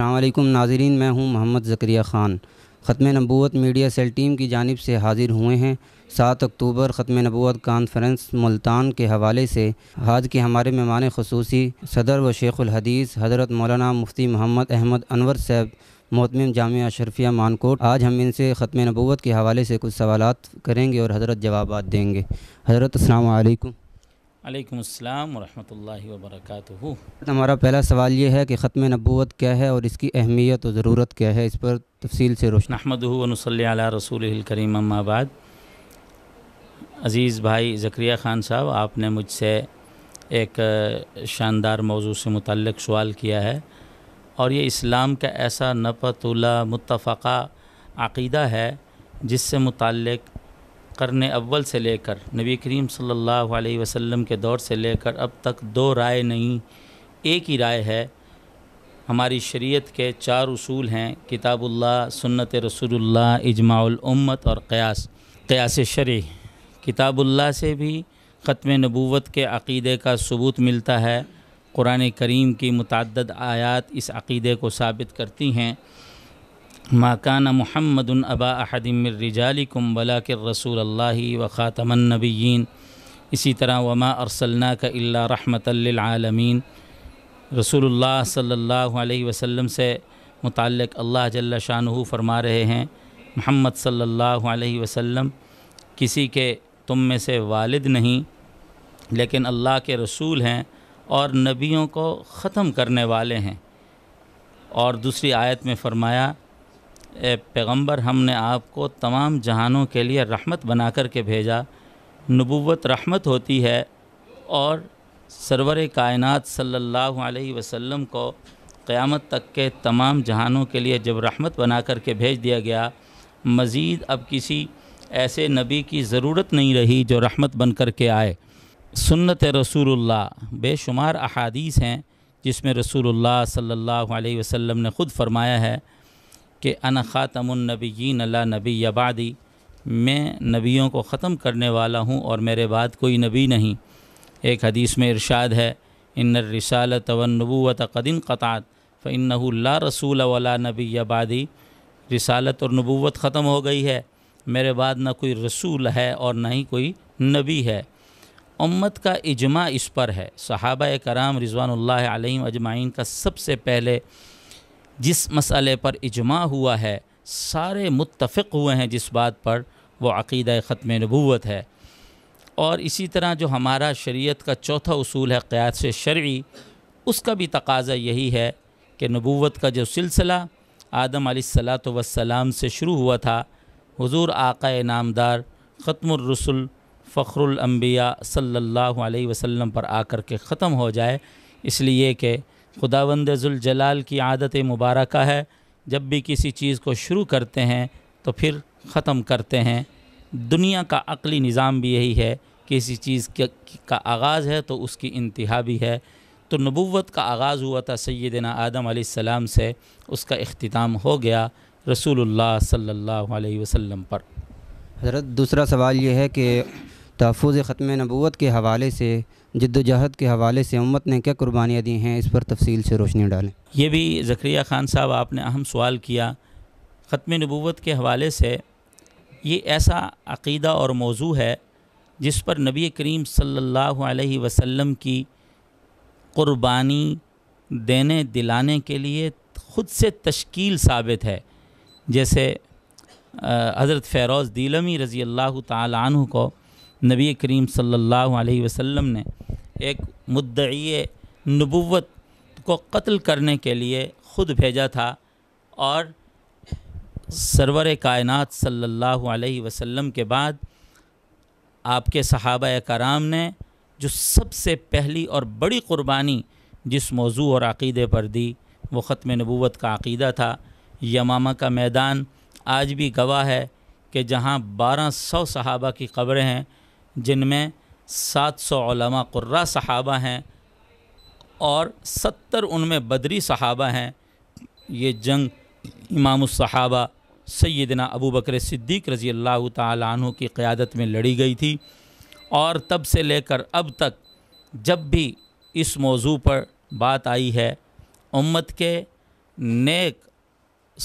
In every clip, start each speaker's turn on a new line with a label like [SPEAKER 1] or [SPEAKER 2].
[SPEAKER 1] अल्लाम नाजरीन मैं हूँ मोहम्मद जक्रिया ख़ान ख़त्म नबूत मीडिया सेल टीम की जानब से हाज़िर हुए हैं सात अक्टूबर ख़त्म नबूत कॉन्फ्रेंस मुल्तान के हवाले से आज के हमारे मेहमान खसूसी सदर व शेख़ुलहदीस हज़रत मौलाना मुफ्ती मोहम्मद अहमद अनवर साहब मोतम जाम अशरफिया मानकोट आज हम इनसे ख़त्म नबूत के हवाले से कुछ सवाल करेंगे और हज़रत जवाब देंगे हज़रत अल्लाम
[SPEAKER 2] अलैक्सम वरहमल तो
[SPEAKER 1] हमारा पहला सवाल ये है कि ख़त्म नबूत क्या है और इसकी अहमियत और ज़रूरत क्या है इस पर तफसील से रोशन
[SPEAKER 2] अहमद अला रसूल करीम अम्माबाद अज़ीज़ भाई ज़क्रिया ख़ान साहब आपने मुझसे एक शानदार मौजू से मुतक़ सवाल किया है और ये इस्लाम का ऐसा नपतुल्ला मुतफ़ा अक़ीदा है जिससे मुतक करने अव्वल से लेकर नबी करीम सल्लल्लाहु अलैहि वसल्लम के दौर से लेकर अब तक दो राय नहीं एक ही राय है हमारी शरीयत के चार उसूल हैं किताबुल्लाह सुन्नत रसूलुल्लाह इजमाउल उम्मत और क़यास क़यास शरी किताबुल्लाह से भी ख़त्म नबूवत के अक़ीदे का सबूत मिलता है क़ुरान करीम की मतदद आयात इस अक़ीदे को साबित करती हैं माकान महमद अबा अहदमिरजालकुम के रसूल अल्लाह व ख़ातमनबीन इसी तरह वमा अरसलना का अल्ला रहमतमीन रसूल सल्ला वसम से मुतक़ अल्लाह जल्ला शाह फरमा रहे हैं महमद सल्ला वसम किसी के तुम में से वालिद नहीं लेकिन अल्लाह के रसूल हैं और नबियों को ख़त्म करने वाले हैं और दूसरी आयत में फ़रमाया पैगंबर हमने आपको तमाम जहानों के लिए रहमत बना कर के भेजा नबूवत रहमत होती है और सरवर कायनात सल्लल्लाहु अलैहि वसल्लम को क़यामत तक के तमाम जहानों के लिए जब रहमत बना कर के भेज दिया गया मज़ीद अब किसी ऐसे नबी की ज़रूरत नहीं रही जो रहमत बन कर के आए सुन्नत रसूलुल्लाह बेशुमार अहादीस हैं जिसमें रसूलुल्लाह सल्लल्लाहु अलैहि वसल्लम ने ख़ुद फरमाया है कि अन ख़ातमनबीन अला नबी यबादी मैं नबियों को ख़त्म करने वाला हूँ और मेरे बाद कोई नबी नहीं एक हदीस में इरशाद है इन रिसालत वनबूत कदिन क़तात फ़िन ला रसूल वला नबी यबादी रिसालत और नबूत ख़त्म हो गई है मेरे बाद ना कोई रसूल है और ना ही कोई नबी है उम्मत का इजमा इस पर है सहाबा कराम रिजवान अजमाइन का सबसे पहले जिस मसले पर इजमा हुआ है सारे मुतफ़ हुए हैं जिस बात पर वो अक़ीद ख़त्म नबूत है और इसी तरह जो हमारा शरीयत का चौथा असूल है से शर्य उसका भी तकाजा यही है कि नबूत का जो सिलसिला आदम सलात वसलाम से शुरू हुआ था हज़ूर आका नामदार ख़त्मरसुल फ़खरुलम्बिया सल्लल्लाहु अलैहि वसल्लम पर आकर के ख़त्म हो जाए इसलिए कि खुदावंद जलाल की आदत मुबारक है जब भी किसी चीज़ को शुरू करते हैं तो फिर ख़त्म करते हैं दुनिया का अकली निज़ाम भी यही है किसी चीज़ का आगाज़ है तो उसकी इंतहा भी है तो नबूवत का आगाज़ हुआ था सैदना आदम सलाम से उसका अख्ताम हो गया रसूल सल्ला वसम पर
[SPEAKER 1] हजरत दूसरा सवाल ये है कि तहफ़ ख़त्म नबूत के हवाले से जद्दोजहद के हवाले से उम्मत ने क्या कुर्बानियाँ दी हैं इस पर तफसील से रोशनी डालें
[SPEAKER 2] यह भी ज़क्रिया ख़ान साहब आपने अहम सवाल किया ख़त्म नबूत के हवाले से ये ऐसा अकीदा और मौजू है जिस पर नबी करीम सल्लल्लाहु अलैहि वसल्लम की क़ुरबानी देने दिलाने के लिए ख़ुद से तश्कील साबित है जैसे हज़रत फ़ैरोज़ दिलमी रज़ी अल्लाह तु को नबी करीम सल्लल्लाहु अलैहि वसल्लम ने एक मुद्दई नबूत को कत्ल करने के लिए ख़ुद भेजा था और सरवर कायनात सल्लल्लाहु अलैहि वसल्लम के बाद आपके सहाबा कराम ने जो सबसे पहली और बड़ी क़ुरबानी जिस मौजू और अक़ीदे पर दी वो ख़त्म नबूत का अक़ीदा था यमामा का मैदान आज भी गवाह है कि जहाँ बारह सौ सहाबा की ख़बरें हैं जिनमें सात सौ कुर्रा सहाबा हैं और सत्तर उनमें बदरी सहाबा हैं ये जंग इमाम सहाबा सैदना अबू बकर सिद्दीक रज़ी अल्लाह तु की क़्यादत में लड़ी गई थी और तब से लेकर अब तक जब भी इस मौजू पर बात आई है उम्मत के नेक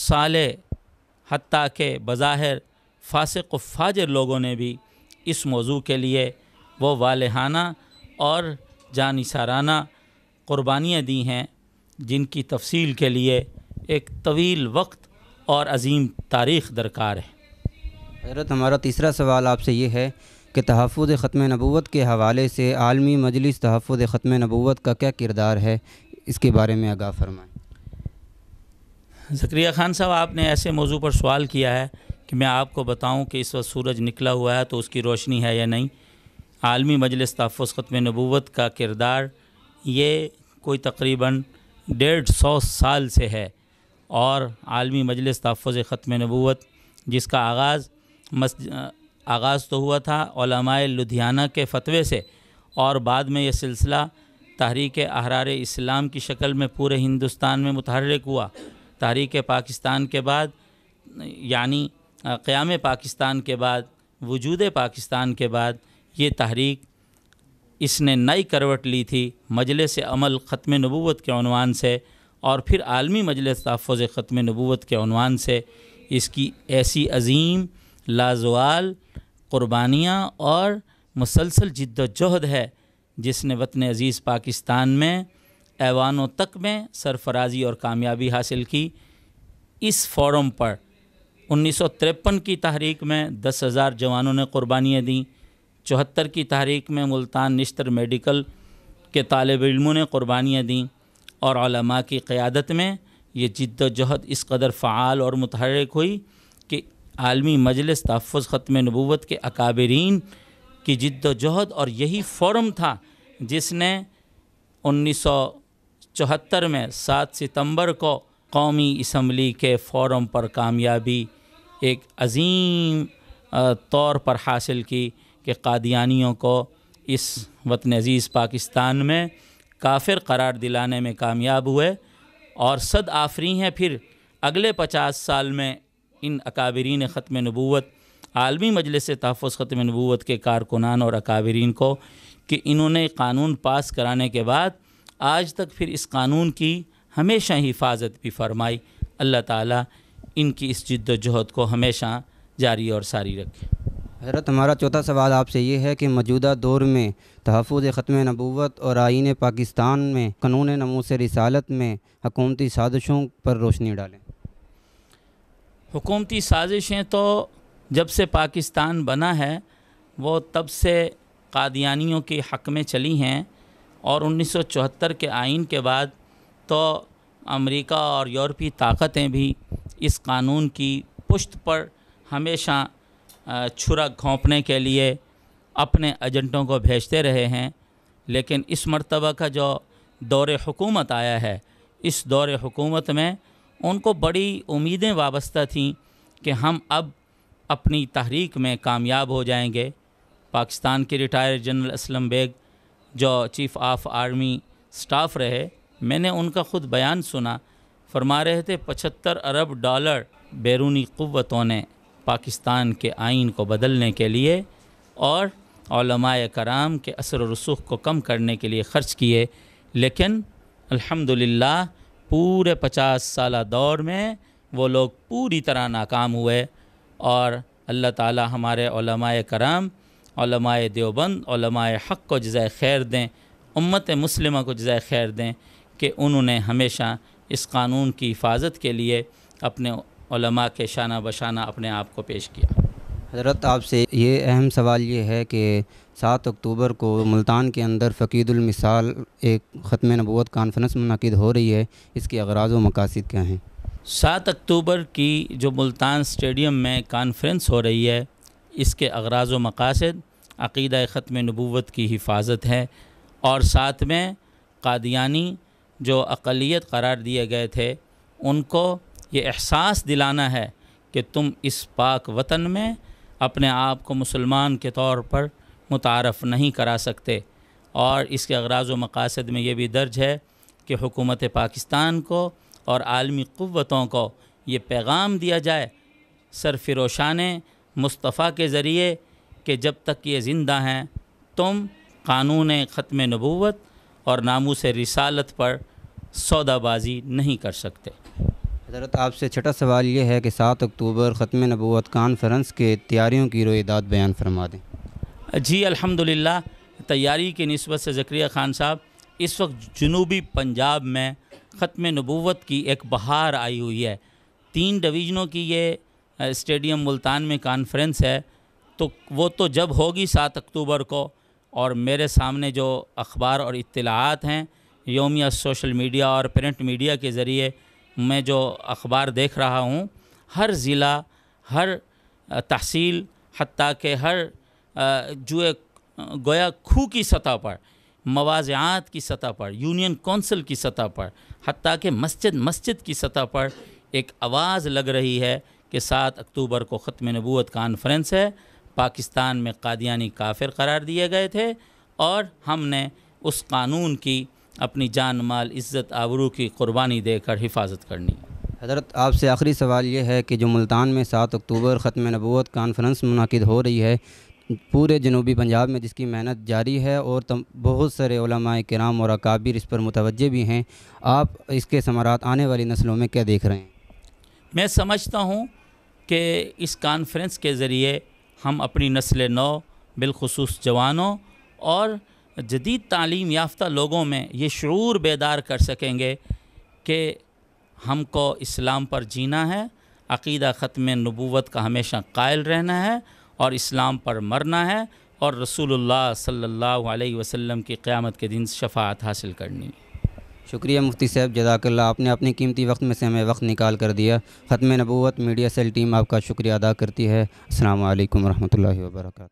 [SPEAKER 2] साले हती के बज़ाहिर फासिक फाजर लोगों ने भी इस मौजू के लिए वो वालहाना और जानिसाराना क़ुरबानियाँ दी हैं जिनकी तफसील के लिए एक तवील वक्त और अजीम तारीख़ दरकार है
[SPEAKER 1] हजरत हमारा तीसरा सवाल आपसे ये है कि तहफ़ ख़त्म नबूत के हवाले से आलमी मजलिस तहफ़ ख़त्म नबूत का क्या किरदार है इसके बारे में आगा फरमाएँ
[SPEAKER 2] ज़क्रिया ख़ान साहब आपने ऐसे मौजू पर सवाल किया है कि मैं आपको बताऊं कि इस वक्त सूरज निकला हुआ है तो उसकी रोशनी है या नहीं आलमी मजलिस तहफ़ में नबूत का किरदार ये कोई तकरीबन डेढ़ सौ साल से है और आलमी मजलिस तहफ़ ख़म नबूत जिसका आगाज़ मस आगाज़ तो हुआ था लुधियाना के फतवे से और बाद में यह सिलसिला तहरीक अहरार इस्लाम की शक्ल में पूरे हिंदुस्तान में मुतहरक हुआ तहरीक पाकिस्तान के बाद यानी क़्याम पाकिस्तान के बाद वजूद पाकिस्तान के बाद ये तहरीक इसने नई करवट ली थी मजलिस अमल ख़त्म नबूत के अनवान से और फिर आलमी मजलिस तहफ़ ख़त्म नबूत के अनवान से इसकी ऐसी अजीम लाजवाल क़ुरबानियाँ और मुसलसल जद्दोजहद है जिसने वतन अज़ीज़ पाकिस्तान में ऐवानों तक में सरफराजी और कामयाबी हासिल की इस फोरम पर उन्नीस की तहरीक में दस हज़ार जवानों ने कुर्बानियाँ दी चौहत्तर की तहरीक में मुल्तान निश्तर मेडिकल के तालब इलमों ने कुर्बानियाँ दीं और आलमा की क़्यादत में ये जद्दोजहद इस कदर फ़ाल और मतहरक हुई कि आलमी मजलिस तहफ़ ख़त्म नबूत के अकाबरीन की जद्दोजहद और यही फोरम था जिसने उन्नीस चौहत्तर में सात सितंबर को कौमी इसम्बली के फोरम पर कामयाबी एक अजीम तौर पर हासिल की कि कादियानियों को इस वतन अज़ीज़ पाकिस्तान में काफिर करार दिलाने में कामयाब हुए और सद आफरी हैं फिर अगले पचास साल में इन अकाबरीन ख़त्म नबूत आलमी मजलिस तहफ़ ख़त्म नबूत के कारकुनान और अकाबरीन को कि इन्होंने कानून पास कराने के बाद आज तक फिर इस कानून की हमेशा हिफाजत भी फरमाई अल्लाह ताला इनकी इस जद्दोजहद को हमेशा जारी और सारी रखें
[SPEAKER 1] हैरत हमारा चौथा सवाल आपसे ये है कि मौजूदा दौर में तहफ़ ख़त्म नबूत और आइन पाकिस्तान में क़ानून नमूस रिसालत में हकूमती साजिशों पर रोशनी डालें
[SPEAKER 2] हुकूमती साजिशें तो जब से पाकिस्तान बना है वो तब से कादियानियों के हक़ में चली हैं और 1974 के आइन के बाद तो अमेरिका और यूरोपी ताकतें भी इस कानून की पुश्त पर हमेशा छुरा घोंपने के लिए अपने एजेंटों को भेजते रहे हैं लेकिन इस मरतबा का जो दौर हुकूमत आया है इस दौर हुकूमत में उनको बड़ी उम्मीदें वाबस्ता थीं कि हम अब अपनी तहरीक में कामयाब हो जाएंगे पाकिस्तान के रिटायर्ड जनरल असलम बेग जो चीफ़ ऑफ आर्मी स्टाफ रहे मैंने उनका ख़ुद बयान सुना फरमा रहे थे पचहत्तर अरब डॉलर बैरूनी क़वतों ने पाकिस्तान के आइन को बदलने के लिए और कराम के असर रसूख को कम करने के लिए ख़र्च किए लेकिन अल्हम्दुलिल्लाह पूरे पचास साल दौर में वो लोग पूरी तरह नाकाम हुए और अल्लाह ताला हमारे कराम देवबंद हक़ को जजाय खैर दें उम्मत मुस्लिमा को जजाय खैर दें कि उन्होंने हमेशा इस कानून की हिफाजत के लिए अपने उलमा के शाना बशाना अपने आप को पेश किया
[SPEAKER 1] हजरत आपसे ये अहम सवाल ये है कि सात अक्टूबर को मुल्तान के अंदर फ़कीदुलमिसाल एक ख़त्म नबूत कॉन्फ्रेंस मनद हो रही है इसके अगराज व मकासद क्या हैं
[SPEAKER 2] सात अक्टूबर की जो मुल्तान स्टेडियम में कॉन्फ्रेंस हो रही है इसके अगराज व मकासद अकीद ख़त्म नबूत की हिफाजत है और साथ में कादियानी जो अकलीत करार दिए गए थे उनको ये एहसास दिलाना है कि तुम इस पाक वतन में अपने आप को मुसलमान के तौर पर मुतारफ़ नहीं करा सकते और इसके अगराज व मकासद में ये भी दर्ज है कि हुकूमत पाकिस्तान को और आलमी क़वतों को ये पैगाम दिया जाए सरफिरोशान मुस्तफ़ा के ज़रिए कि जब तक ये ज़िंदा हैं तुम कानून ख़त्म नबूत और नामों से रिसालत पर सौदाबाजी नहीं कर सकते
[SPEAKER 1] हजरत आपसे छठा सवाल ये है कि सात अक्टूबर ख़त्म नबूत कानफ्रेंस के तैयारियों की रोएदात बयान फरमा दें जी अल्हम्दुलिल्लाह
[SPEAKER 2] तैयारी की नस्बत से ज़क्रिया ख़ान साहब इस वक्त जनूबी पंजाब में ख़त्म नबूत की एक बहार आई हुई है तीन डिवीज़नों की ये स्टेडियम मुल्तान में कानफ्रेंस है तो वो तो जब होगी सात अक्टूबर को और मेरे सामने जो अखबार और इतलात हैं योमिया सोशल मीडिया और प्रिंट मीडिया के ज़रिए मैं जो अखबार देख रहा हूँ हर ज़िला हर तहसील हती के हर जो गोया खू की सतह पर मवाज़ात की सतह पर यूनियन कौंसिल की सतह पर हती के मस्जिद मस्जिद की सतह पर एक आवाज़ लग रही है कि सात अक्टूबर को ख़त्म नबूत कॉन्फ्रेंस है पाकिस्तान में कादियानी काफिर करार दिए गए थे और हमने उस कानून की अपनी जान माल इज़्ज़त आबरू की क़ुरबानी देकर हिफाजत करनी
[SPEAKER 1] हजरत आपसे आखिरी सवाल ये है कि जो मुल्तान में सात अक्टूबर ख़त्म नबूत कॉन्फ्रेंस मनद हो रही है पूरे जनूबी पंजाब में जिसकी मेहनत जारी है और बहुत सारे कराम और अकाबिर इस पर मुतवजह भी हैं आप इसके समारात आने वाली नस्लों में क्या देख रहे हैं
[SPEAKER 2] मैं समझता हूँ कि इस कॉन्फ्रेंस के ज़रिए हम अपनी नस्ल नौ बिलखसूस जवानों और जदीद तालीम याफ़्त लोगों में ये शुरू बेदार कर सकेंगे कि हमको इस्लाम पर जीना है अकीदा ख़त्म नबूवत का हमेशा कायल रहना है और इस्लाम पर मरना है और रसूलुल्लाह सल्लल्लाहु अलैहि वसल्लम की क़्यामत के दिन शफात हासिल करनी है
[SPEAKER 1] शुक्रिया मुफ्ती साहब जदाकल्ला आपने अपने कीमती वक्त में से हमें वक्त निकाल कर दिया ख़त्म नबूत मीडिया सेल टीम आपका शुक्रिया अदा करती है अल्लाम वरहमल वर्का